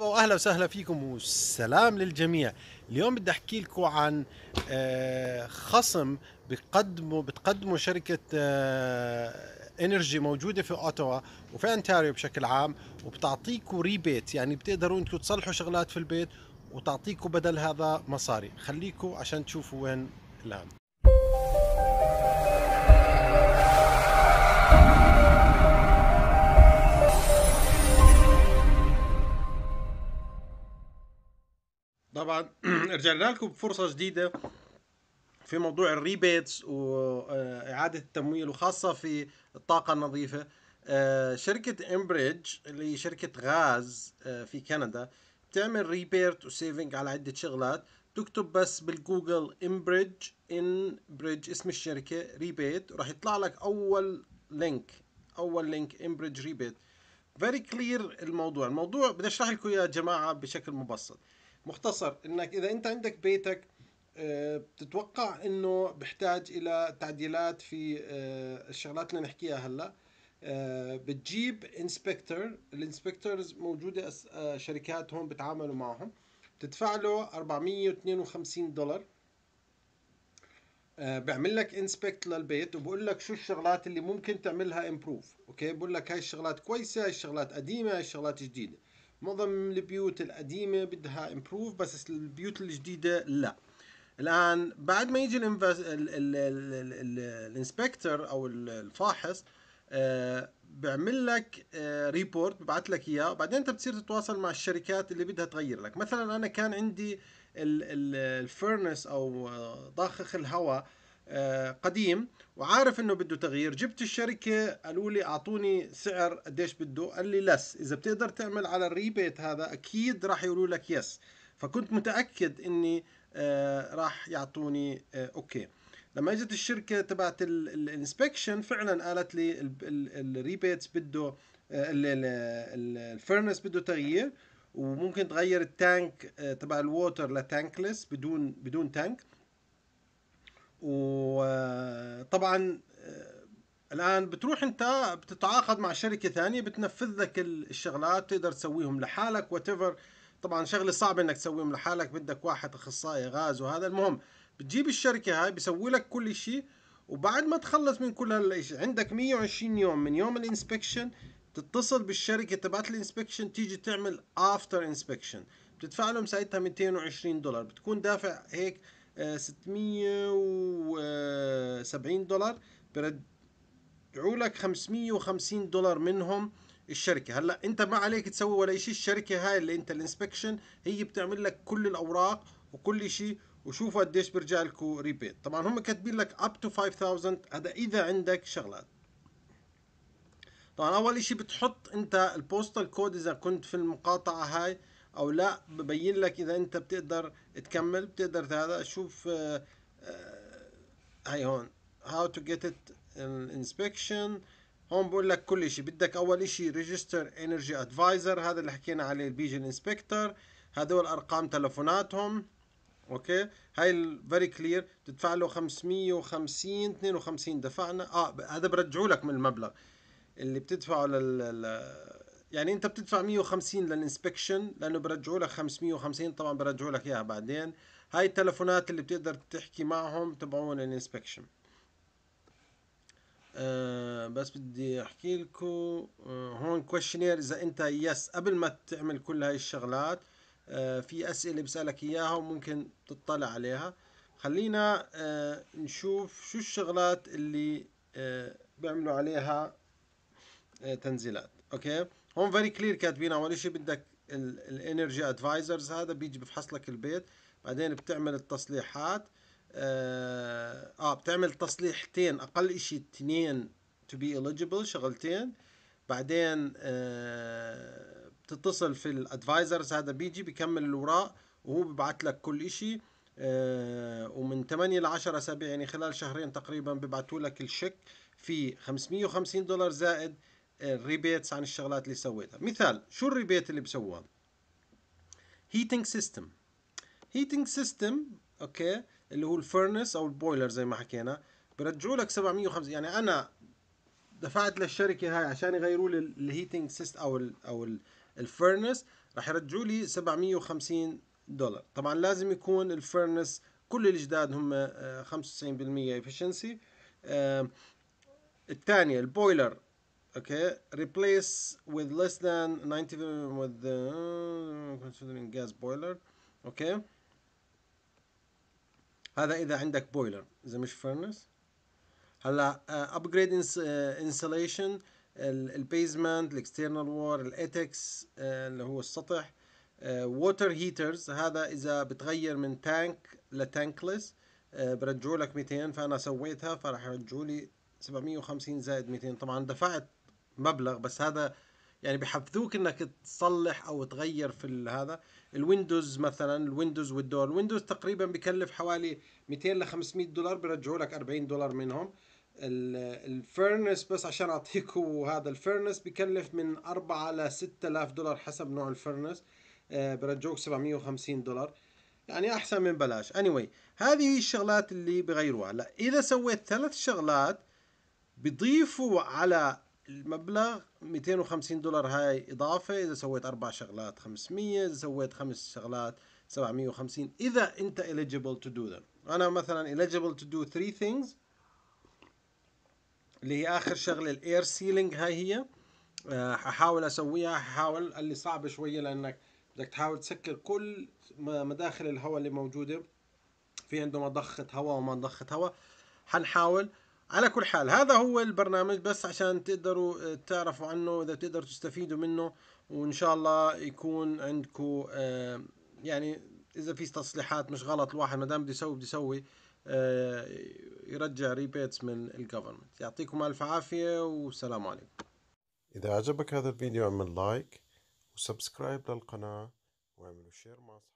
اهلا وسهلا فيكم والسلام للجميع اليوم بدي احكي لكم عن آه، خصم بقدمه بتقدمه شركه آه، انرجي موجوده في اوتوا وفي انتاريو بشكل عام وبتعطيكم ريبيت يعني بتقدروا انتم تصلحوا شغلات في البيت وتعطيكم بدل هذا مصاري خليكم عشان تشوفوا وين الان طبعا رجعنا لكم بفرصه جديده في موضوع الريبيتس واعاده التمويل وخاصه في الطاقه النظيفه آه، شركه امبريدج اللي هي شركه غاز آه، في كندا بتعمل ريبيرت وسيفنج على عده شغلات تكتب بس بالجوجل امبريدج ان بريدج اسم الشركه ريبيت وراح يطلع لك اول لينك اول لينك امبريدج ريبيت فيري كلير الموضوع الموضوع بدي اشرح لكم اياه يا جماعه بشكل مبسط مختصر انك اذا انت عندك بيتك آه، بتتوقع انه بحتاج الى تعديلات في آه، الشغلات اللي نحكيها هلا آه، بتجيب انسبكتر الانسبكتورز موجوده شركات هون بتعاملوا معهم بتدفع له 452 دولار بعمل لك انسبكت للبيت وبقول لك شو الشغلات اللي ممكن تعملها امبروف اوكي بقول لك هاي الشغلات كويسه هاي الشغلات قديمه هاي الشغلات جديده معظم البيوت القديمه بدها امبروف بس البيوت الجديده لا الان بعد ما يجي الانسبكتور او الفاحص آه، بيعمل لك ريبورت آه، ببعث لك اياه وبعدين انت بتصير تتواصل مع الشركات اللي بدها تغير لك مثلا انا كان عندي الفرنس او آه، ضاخخ الهواء آه، قديم وعارف انه بده تغيير جبت الشركه قالوا لي اعطوني سعر قديش بده قال لي لس اذا بتقدر تعمل على الريبيت هذا اكيد راح يقولوا لك يس فكنت متاكد اني آه، راح يعطوني آه، اوكي لما اجت الشركه تبعت الانسبكشن فعلا قالت لي الريبيتس بده الفرنس بده تغيير وممكن تغير التانك تبع الووتر لتانكلس بدون بدون تانك وطبعا آه، الان بتروح انت بتتعاقد مع شركه ثانيه بتنفذ لك الشغلات تقدر تسويهم لحالك وتفر طبعا شغله صعبه انك تسويهم لحالك بدك واحد اخصائي غاز وهذا المهم بتجيب الشركه هاي بيسوي لك كل شيء وبعد ما تخلص من كل هالشيء عندك 120 يوم من يوم الانسبكشن تتصل بالشركه تبعت الانسبكشن تيجي تعمل افتر انسبكشن بتدفع لهم ساعتها 220 دولار بتكون دافع هيك 670 دولار بيرجعوا لك 550 دولار منهم الشركه هلا انت ما عليك تسوي ولا شيء الشركه هاي اللي انت الانسبكشن هي بتعمل لك كل الاوراق وكل شيء وشوفوا قديش بيرجع لكم ريبيت طبعا هم كاتبين لك اب تو 5000 هذا اذا عندك شغلات طبعا اول شيء بتحط انت البوستال كود اذا كنت في المقاطعه هاي او لا ببين لك اذا انت بتقدر تكمل بتقدر هذا شوف آه، آه، هاي هون هاو تو جيت ات انسبكشن هون بقول لك كل شيء بدك اول شيء ريجستر انرجي ادفايزر هذا اللي حكينا عليه البيجي انسبكتر هذول ارقام تلفوناتهم اوكي هاي فيري كلير تدفع له 550 52 دفعنا اه هذا برجعوا لك من المبلغ اللي بتدفعه لل يعني انت بتدفع 150 للانسبكشن لانه برجعوا لك 550 طبعا برجعوا لك اياها بعدين هاي التلفونات اللي بتقدر تحكي معهم تبعون الانسبكشن أه بس بدي احكي لكم أه هون كويشنير اذا انت يس قبل ما تعمل كل هاي الشغلات أه في اسئله بسالك اياها وممكن تطلع عليها خلينا أه نشوف شو الشغلات اللي أه بيعملوا عليها آه، تنزيلات اوكي هون فيري كلير كاتبين اول شيء بدك الانرجي ادفايزرز هذا بيجي بفحص لك البيت بعدين بتعمل التصليحات اه, آه، بتعمل تصليحتين اقل شيء اثنين تو بي اليجيبل شغلتين بعدين آه بتتصل في الادفايزرز هذا بيجي بيكمل الاوراق وهو ببعث لك كل شيء آه ومن 8 ل 10 اسابيع يعني خلال شهرين تقريبا ببعثوا لك الشيك في 550 دولار زائد الريبيتس عن الشغلات اللي سويتها مثال شو الريبيت اللي بسواه هيتنج سيستم هيتنج سيستم اوكي اللي هو الفرنس او البويلر زي ما حكينا برجعوا لك 750 يعني انا دفعت للشركه هاي عشان يغيروا لي الهيتنج سيست او الـ او الفرنس راح يرجعوا لي 750 دولار طبعا لازم يكون الفرنس كل الجداد هم 95% آه، efficiency الثانيه البويلر Okay, replace with less than 90 with the uh, considering gas boiler. Okay. هذا إذا عندك بويلر إذا مش فرنس هلا ابجريد انسليشن البيزمنت الاكسترنال وور الاتكس اللي هو السطح ووتر uh, هيترز هذا اذا بتغير من تانك لتانكلس uh, برجعوا لك 200 فانا سويتها فراح يرجعوا لي 750 زائد 200 طبعا دفعت مبلغ بس هذا يعني بحفزوك انك تصلح او تغير في هذا الويندوز مثلا الويندوز والدور الويندوز تقريبا بكلف حوالي 200 ل 500 دولار بيرجعوا لك 40 دولار منهم الفيرنس بس عشان اعطيكم هذا الفيرنس بكلف من 4 ل 6000 دولار حسب نوع الفيرنس آه، برجعوك 750 دولار يعني احسن من بلاش اني anyway هذه هي الشغلات اللي بغيروها لا اذا سويت ثلاث شغلات بضيفوا على المبلغ 250 دولار هاي إضافة إذا سويت أربع شغلات 500 إذا سويت خمس شغلات 750 إذا أنت eligible to do them أنا مثلا eligible to do three things اللي هي آخر شغلة الإير سيلينج هاي هي آه، ححاول أسويها هحاول اللي صعبة شوية لأنك بدك تحاول تسكر كل مداخل الهواء اللي موجودة في عندهم مضخة هواء ومضخة هواء حنحاول على كل حال هذا هو البرنامج بس عشان تقدروا آه، تعرفوا عنه اذا تقدروا تستفيدوا منه وان شاء الله يكون عندكم آه، يعني اذا في تصليحات مش غلط الواحد ما دام بده يسوي بده يسوي آه، يرجع ريبيتس من الجفرمنت يعطيكم الف عافيه والسلام عليكم اذا عجبك هذا الفيديو اعمل لايك وسبسكرايب للقناه واعملوا شير مع أصحابك